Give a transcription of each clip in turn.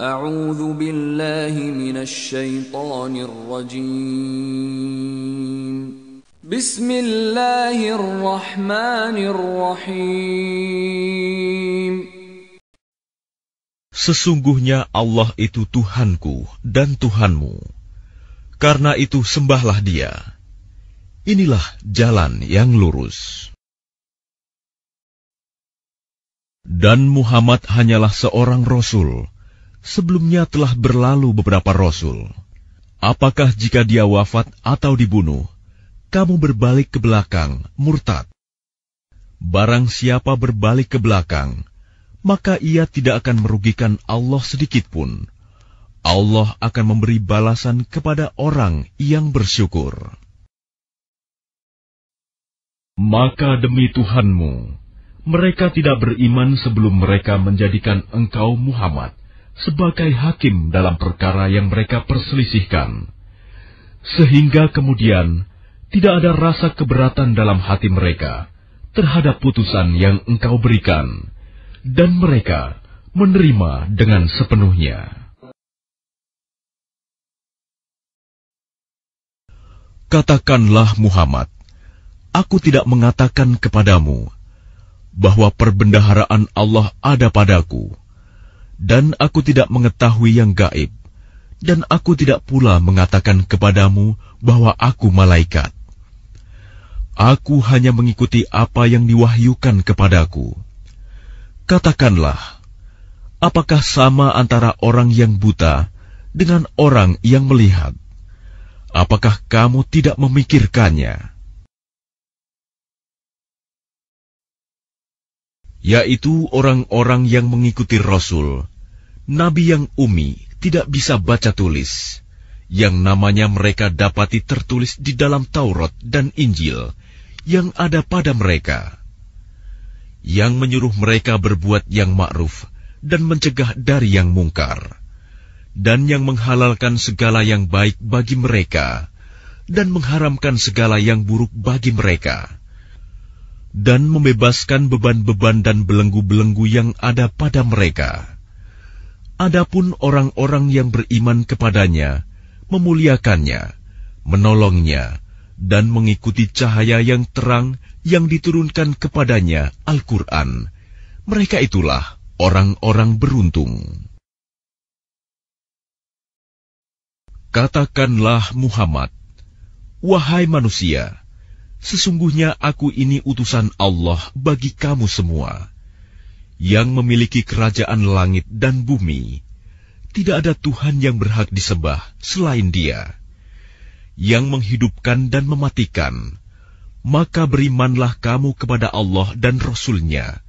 أعوذ بالله من الشيطان الرجيم بسم الله الرحمن الرحيم Sesungguhnya Allah itu Tuhanku dan Tuhanmu. Karena itu sembahlah Dia. Inilah jalan yang lurus. Dan Muhammad hanyalah seorang rasul sebelumnya telah berlalu beberapa rasul. Apakah jika dia wafat atau dibunuh, kamu berbalik ke belakang, murtad? Barang siapa berbalik ke belakang, maka ia tidak akan merugikan Allah sedikitpun. Allah akan memberi balasan kepada orang yang bersyukur. Maka demi Tuhanmu, mereka tidak beriman sebelum mereka menjadikan engkau Muhammad sebagai hakim dalam perkara yang mereka perselisihkan, sehingga kemudian tidak ada rasa keberatan dalam hati mereka terhadap putusan yang Engkau berikan, dan mereka menerima dengan sepenuhnya. Katakanlah Muhammad, aku tidak mengatakan kepadamu bahwa perbendaharaan Allah ada padaku dan aku tidak mengetahui yang gaib, dan aku tidak pula mengatakan kepadamu bahwa aku malaikat. Aku hanya mengikuti apa yang diwahyukan kepadaku. Katakanlah, apakah sama antara orang yang buta dengan orang yang melihat? Apakah kamu tidak memikirkannya?' yaitu orang-orang yang mengikuti Rasul, nabi yang umi tidak bisa baca tulis, yang namanya mereka dapati tertulis di dalam Taurat dan Injil yang ada pada mereka, yang menyuruh mereka berbuat yang ma'ruf dan mencegah dari yang mungkar, dan yang menghalalkan segala yang baik bagi mereka, dan mengharamkan segala yang buruk bagi mereka dan membebaskan beban-beban dan belenggu-belenggu yang ada pada mereka. Adapun orang-orang yang beriman kepadanya, memuliakannya, menolongnya, dan mengikuti cahaya yang terang yang diturunkan kepadanya Al-Quran. Mereka itulah orang-orang beruntung. Katakanlah Muhammad, Wahai manusia, Sesungguhnya aku ini utusan Allah bagi kamu semua, yang memiliki kerajaan langit dan bumi. Tidak ada Tuhan yang berhak disembah selain Dia, yang menghidupkan dan mematikan. Maka berimanlah kamu kepada Allah dan Rasul-Nya,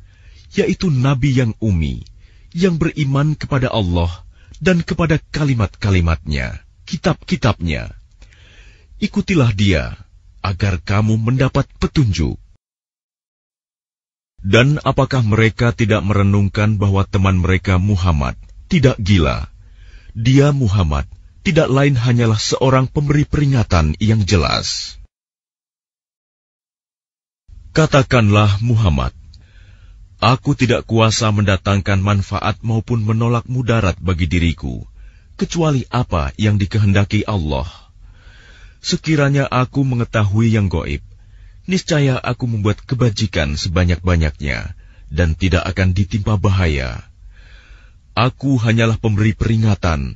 yaitu Nabi yang umi, yang beriman kepada Allah dan kepada kalimat-kalimatnya, kitab-kitabnya. Ikutilah dia, agar kamu mendapat petunjuk. Dan apakah mereka tidak merenungkan bahwa teman mereka Muhammad tidak gila? Dia Muhammad tidak lain hanyalah seorang pemberi peringatan yang jelas. Katakanlah Muhammad, Aku tidak kuasa mendatangkan manfaat maupun menolak mudarat bagi diriku, kecuali apa yang dikehendaki Allah. Sekiranya aku mengetahui yang goib, niscaya aku membuat kebajikan sebanyak-banyaknya dan tidak akan ditimpa bahaya. Aku hanyalah pemberi peringatan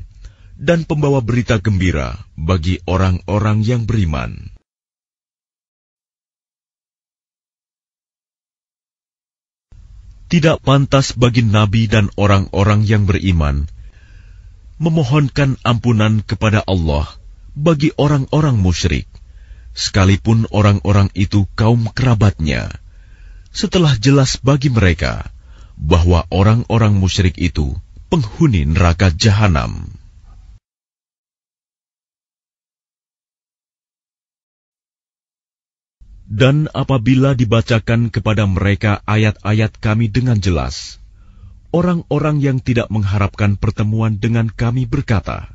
dan pembawa berita gembira bagi orang-orang yang beriman. Tidak pantas bagi nabi dan orang-orang yang beriman memohonkan ampunan kepada Allah bagi orang-orang musyrik, sekalipun orang-orang itu kaum kerabatnya. Setelah jelas bagi mereka bahwa orang-orang musyrik itu penghuni neraka jahanam. Dan apabila dibacakan kepada mereka ayat-ayat kami dengan jelas, orang-orang yang tidak mengharapkan pertemuan dengan kami berkata,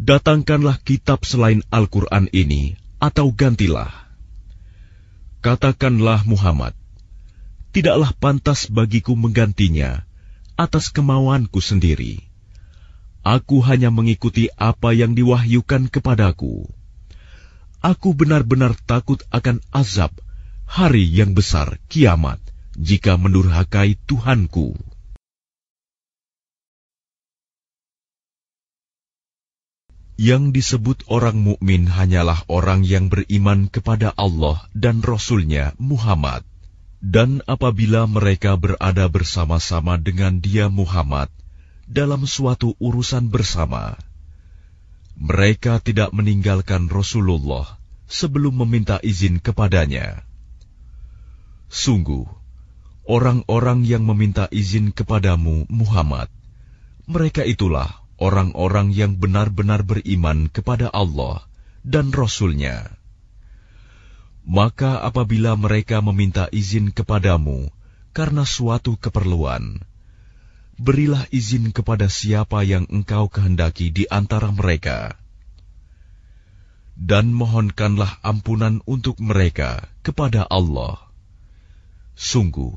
Datangkanlah kitab selain Al-Quran ini, atau gantilah. Katakanlah Muhammad, tidaklah pantas bagiku menggantinya atas kemauanku sendiri. Aku hanya mengikuti apa yang diwahyukan kepadaku. Aku benar-benar takut akan azab hari yang besar kiamat jika mendurhakai Tuhanku. yang disebut orang mukmin hanyalah orang yang beriman kepada Allah dan Rasul-Nya Muhammad. Dan apabila mereka berada bersama-sama dengan dia Muhammad dalam suatu urusan bersama, mereka tidak meninggalkan Rasulullah sebelum meminta izin kepadanya. Sungguh, orang-orang yang meminta izin kepadamu Muhammad, mereka itulah orang-orang yang benar-benar beriman kepada Allah dan Rasul-Nya. Maka apabila mereka meminta izin kepadamu karena suatu keperluan, berilah izin kepada siapa yang engkau kehendaki di antara mereka. Dan mohonkanlah ampunan untuk mereka kepada Allah. Sungguh,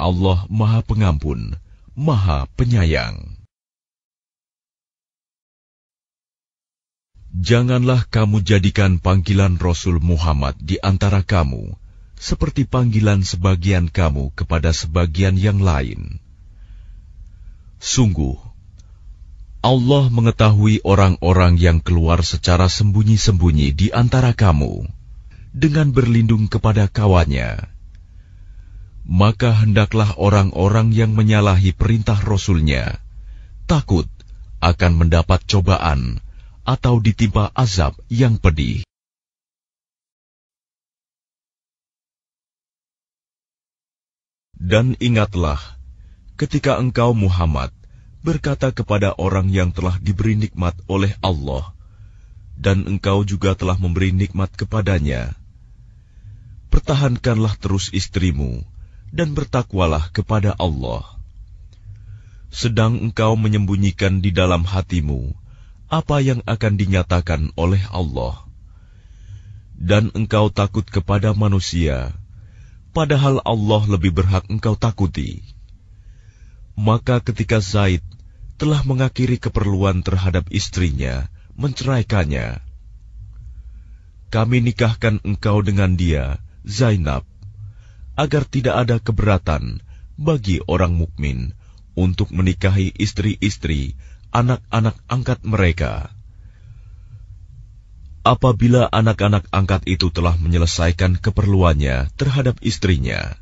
Allah Maha Pengampun, Maha Penyayang. Janganlah kamu jadikan panggilan Rasul Muhammad di antara kamu seperti panggilan sebagian kamu kepada sebagian yang lain. Sungguh, Allah mengetahui orang-orang yang keluar secara sembunyi-sembunyi di antara kamu dengan berlindung kepada kawannya. Maka hendaklah orang-orang yang menyalahi perintah Rasulnya takut akan mendapat cobaan atau ditimpa azab yang pedih. Dan ingatlah, ketika engkau Muhammad berkata kepada orang yang telah diberi nikmat oleh Allah, dan engkau juga telah memberi nikmat kepadanya, pertahankanlah terus istrimu, dan bertakwalah kepada Allah. Sedang engkau menyembunyikan di dalam hatimu, apa yang akan dinyatakan oleh Allah, dan engkau takut kepada manusia, padahal Allah lebih berhak engkau takuti. Maka, ketika Zaid telah mengakhiri keperluan terhadap istrinya, menceraikannya, kami nikahkan engkau dengan dia, Zainab, agar tidak ada keberatan bagi orang mukmin untuk menikahi istri-istri anak-anak angkat mereka. Apabila anak-anak angkat itu telah menyelesaikan keperluannya terhadap istrinya,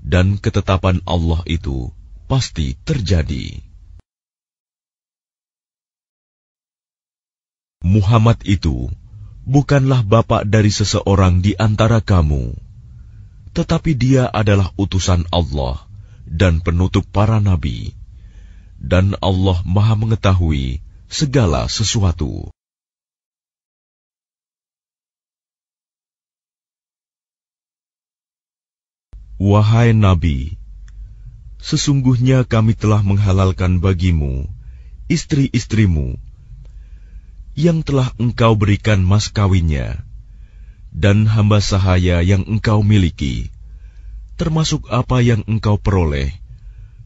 dan ketetapan Allah itu pasti terjadi. Muhammad itu bukanlah bapak dari seseorang di antara kamu, tetapi dia adalah utusan Allah dan penutup para nabi dan Allah Maha Mengetahui segala sesuatu. Wahai Nabi, sesungguhnya kami telah menghalalkan bagimu istri-istrimu yang telah engkau berikan mas kawinnya dan hamba sahaya yang engkau miliki, termasuk apa yang engkau peroleh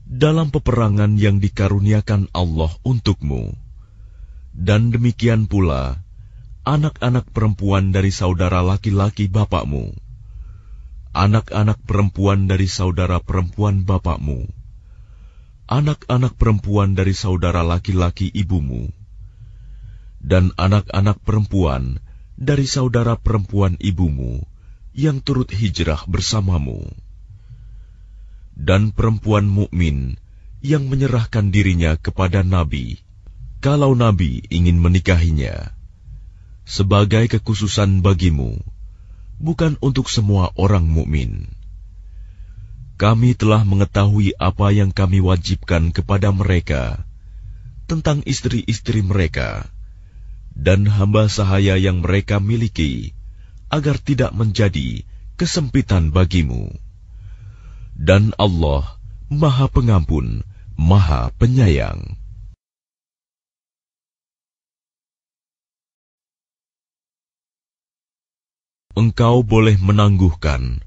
dalam peperangan yang dikaruniakan Allah untukmu. Dan demikian pula anak-anak perempuan dari saudara laki-laki bapakmu, anak-anak perempuan dari saudara perempuan bapakmu, anak-anak perempuan dari saudara laki-laki ibumu, dan anak-anak perempuan dari saudara perempuan ibumu yang turut hijrah bersamamu dan perempuan mukmin yang menyerahkan dirinya kepada Nabi, kalau Nabi ingin menikahinya, sebagai kekhususan bagimu, bukan untuk semua orang mukmin. Kami telah mengetahui apa yang kami wajibkan kepada mereka tentang istri-istri mereka dan hamba sahaya yang mereka miliki, agar tidak menjadi kesempitan bagimu dan Allah Maha Pengampun, Maha Penyayang. Engkau boleh menangguhkan,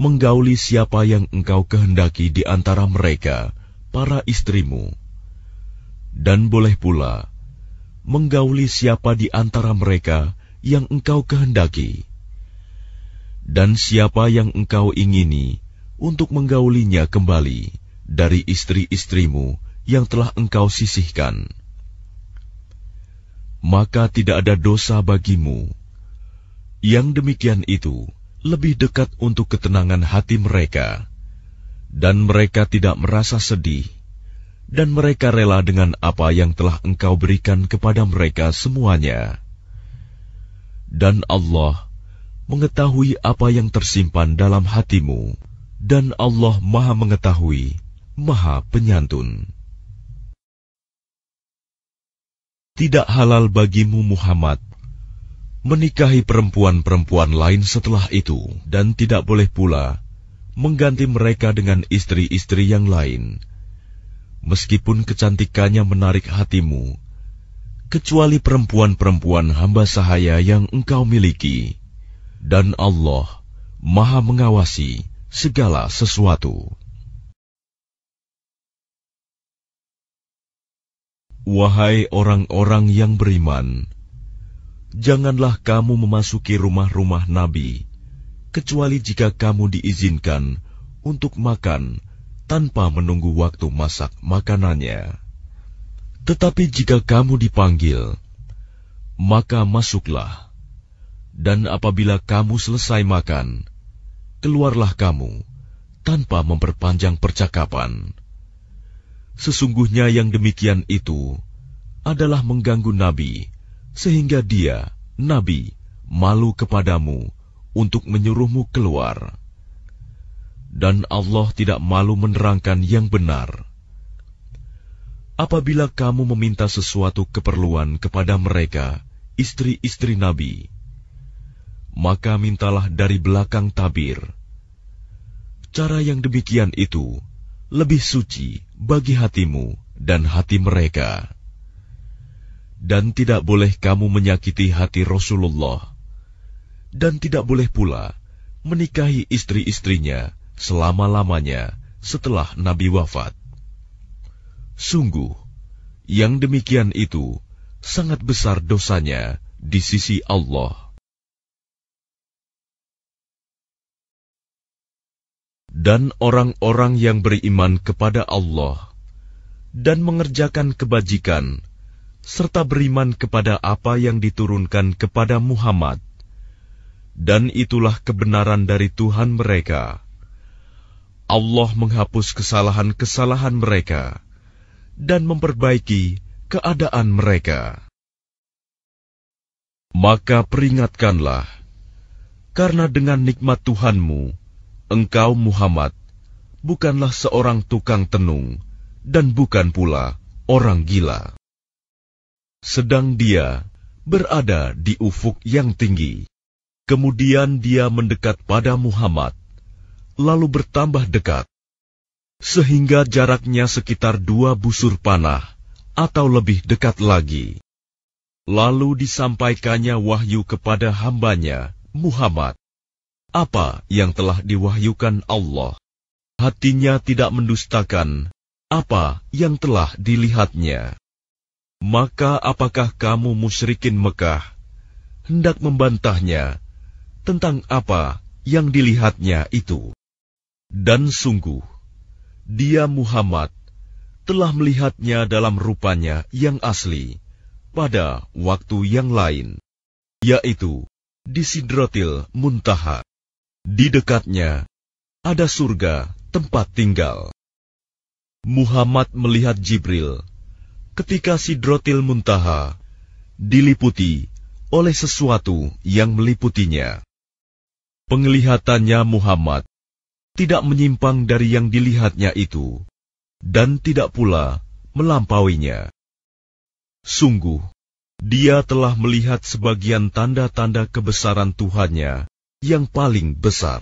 menggauli siapa yang engkau kehendaki di antara mereka, para istrimu, dan boleh pula menggauli siapa di antara mereka yang engkau kehendaki, dan siapa yang engkau ingini untuk menggaulinya kembali dari istri-istrimu yang telah engkau sisihkan. Maka tidak ada dosa bagimu. Yang demikian itu lebih dekat untuk ketenangan hati mereka, dan mereka tidak merasa sedih, dan mereka rela dengan apa yang telah engkau berikan kepada mereka semuanya. Dan Allah mengetahui apa yang tersimpan dalam hatimu dan Allah Maha Mengetahui, Maha Penyantun. Tidak halal bagimu, Muhammad, menikahi perempuan-perempuan lain setelah itu, dan tidak boleh pula mengganti mereka dengan istri-istri yang lain, meskipun kecantikannya menarik hatimu, kecuali perempuan-perempuan hamba sahaya yang engkau miliki, dan Allah Maha Mengawasi segala sesuatu. Wahai orang-orang yang beriman, janganlah kamu memasuki rumah-rumah nabi, kecuali jika kamu diizinkan untuk makan tanpa menunggu waktu masak makanannya. Tetapi jika kamu dipanggil, maka masuklah, dan apabila kamu selesai makan, keluarlah kamu tanpa memperpanjang percakapan. Sesungguhnya yang demikian itu adalah mengganggu Nabi, sehingga dia, Nabi, malu kepadamu untuk menyuruhmu keluar. Dan Allah tidak malu menerangkan yang benar. Apabila kamu meminta sesuatu keperluan kepada mereka, istri-istri Nabi, maka mintalah dari belakang tabir. Cara yang demikian itu lebih suci bagi hatimu dan hati mereka. Dan tidak boleh kamu menyakiti hati Rasulullah, dan tidak boleh pula menikahi istri-istrinya selama-lamanya setelah Nabi wafat. Sungguh, yang demikian itu sangat besar dosanya di sisi Allah. dan orang-orang yang beriman kepada Allah dan mengerjakan kebajikan serta beriman kepada apa yang diturunkan kepada Muhammad dan itulah kebenaran dari Tuhan mereka Allah menghapus kesalahan-kesalahan mereka dan memperbaiki keadaan mereka maka peringatkanlah karena dengan nikmat Tuhanmu Engkau Muhammad bukanlah seorang tukang tenung dan bukan pula orang gila. Sedang dia berada di ufuk yang tinggi. Kemudian dia mendekat pada Muhammad, lalu bertambah dekat, sehingga jaraknya sekitar dua busur panah atau lebih dekat lagi. Lalu disampaikannya wahyu kepada hambanya, Muhammad apa yang telah diwahyukan Allah. Hatinya tidak mendustakan apa yang telah dilihatnya. Maka apakah kamu musyrikin Mekah hendak membantahnya tentang apa yang dilihatnya itu? Dan sungguh, dia Muhammad telah melihatnya dalam rupanya yang asli pada waktu yang lain, yaitu di Sidrotil Muntaha. Di dekatnya ada surga tempat tinggal. Muhammad melihat Jibril ketika Sidrotil Muntaha diliputi oleh sesuatu yang meliputinya. Penglihatannya Muhammad tidak menyimpang dari yang dilihatnya itu dan tidak pula melampauinya. Sungguh, dia telah melihat sebagian tanda-tanda kebesaran Tuhannya yang paling besar.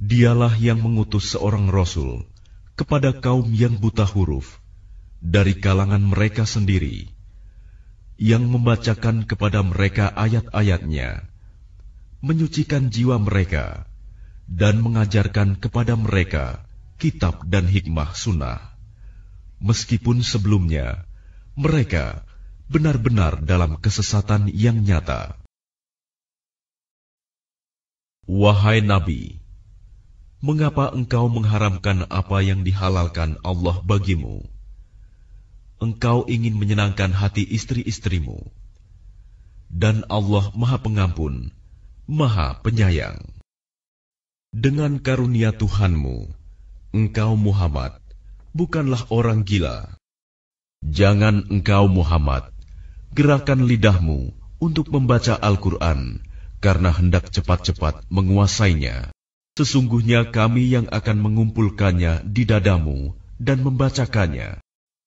Dialah yang mengutus seorang rasul kepada kaum yang buta huruf dari kalangan mereka sendiri, yang membacakan kepada mereka ayat-ayatnya, menyucikan jiwa mereka, dan mengajarkan kepada mereka kitab dan hikmah sunnah. Meskipun sebelumnya mereka benar-benar dalam kesesatan yang nyata. Wahai Nabi, mengapa engkau mengharamkan apa yang dihalalkan Allah bagimu? Engkau ingin menyenangkan hati istri-istrimu. Dan Allah Maha Pengampun, Maha Penyayang. Dengan karunia Tuhanmu, engkau Muhammad bukanlah orang gila. Jangan engkau Muhammad gerakan lidahmu untuk membaca Al-Qur'an karena hendak cepat-cepat menguasainya. Sesungguhnya kami yang akan mengumpulkannya di dadamu dan membacakannya.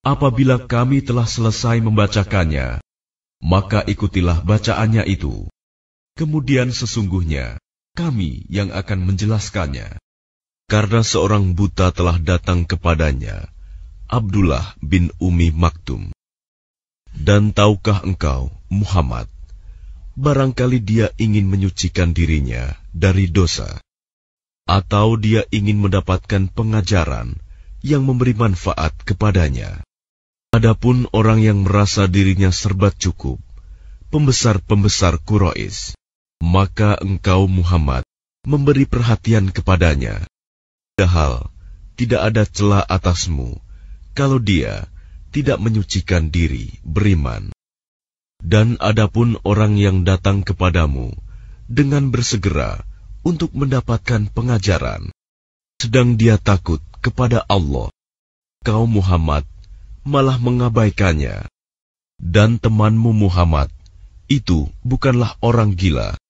Apabila kami telah selesai membacakannya, maka ikutilah bacaannya itu. Kemudian sesungguhnya, kami yang akan menjelaskannya. Karena seorang buta telah datang kepadanya, Abdullah bin Umi Maktum. Dan tahukah engkau, Muhammad, barangkali dia ingin menyucikan dirinya dari dosa, atau dia ingin mendapatkan pengajaran yang memberi manfaat kepadanya. Adapun orang yang merasa dirinya serba cukup, pembesar-pembesar kurois, maka engkau Muhammad memberi perhatian kepadanya. Padahal tidak ada celah atasmu kalau dia tidak menyucikan diri beriman. Dan adapun orang yang datang kepadamu dengan bersegera untuk mendapatkan pengajaran, sedang dia takut kepada Allah, kau Muhammad malah mengabaikannya. Dan temanmu Muhammad itu bukanlah orang gila